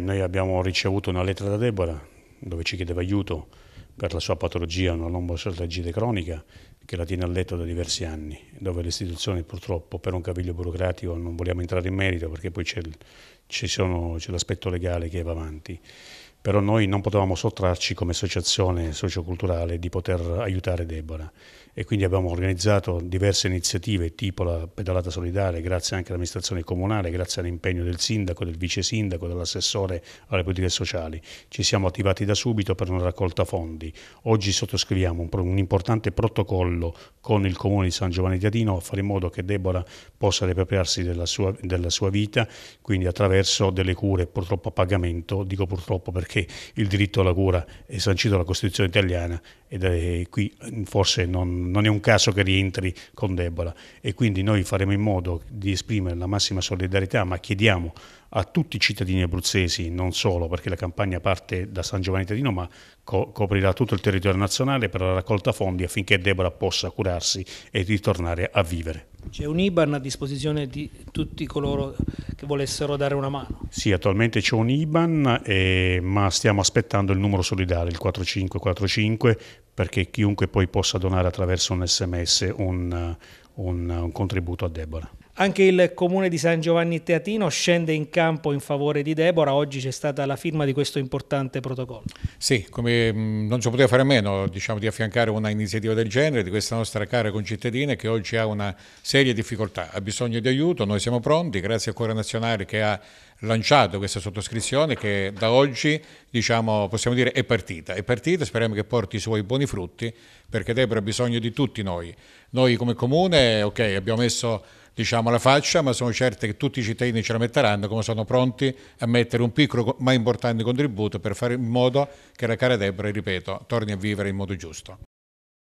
Noi abbiamo ricevuto una lettera da Deborah dove ci chiedeva aiuto per la sua patologia, una lombosaltagite cronica, che la tiene a letto da diversi anni, dove l'istituzione purtroppo per un caviglio burocratico, non vogliamo entrare in merito perché poi c'è l'aspetto legale che va avanti, però noi non potevamo sottrarci come associazione socioculturale di poter aiutare Debora e quindi abbiamo organizzato diverse iniziative tipo la pedalata solidale grazie anche all'amministrazione comunale, grazie all'impegno del sindaco, del vice sindaco, dell'assessore alle politiche sociali. Ci siamo attivati da subito per una raccolta fondi. Oggi sottoscriviamo un, un importante protocollo con il comune di San Giovanni di Adino a fare in modo che Debora possa riappropriarsi della sua, della sua vita, quindi attraverso delle cure purtroppo a pagamento, dico purtroppo perché perché il diritto alla cura è sancito dalla Costituzione italiana e qui mm, forse non, non, è un caso che rientri con Debola e quindi noi faremo in modo di esprimere la massima solidarietà ma chiediamo a tutti i cittadini abruzzesi, non solo perché la campagna parte da San Giovanni Tadino ma co coprirà tutto il territorio nazionale per la raccolta fondi affinché Debola possa curarsi e ritornare a vivere. C'è un IBAN a disposizione di tutti coloro che volessero dare una mano? Sì, attualmente c'è un IBAN, eh, ma stiamo aspettando il numero solidale, il 4545, perché chiunque poi possa donare attraverso un sms un, un, un contributo a Deborah. Anche il comune di San Giovanni Teatino scende in campo in favore di Deborah, oggi c'è stata la firma di questo importante protocollo. Sì, come mm, non si poteva fare a meno diciamo, di affiancare una iniziativa del genere di questa nostra cara concittadina che oggi ha una serie di difficoltà, ha bisogno di aiuto, noi siamo pronti, grazie al Cuore Nazionale che ha lanciato questa sottoscrizione che da oggi diciamo, possiamo dire è partita, è partita, speriamo che porti i suoi buoni frutti perché Deborah ha bisogno di tutti noi. Noi come comune okay, abbiamo messo diciamo la faccia, ma sono certo che tutti i cittadini ce la metteranno, come sono pronti a mettere un piccolo ma importante contributo per fare in modo che la cara Debra, ripeto, torni a vivere in modo giusto.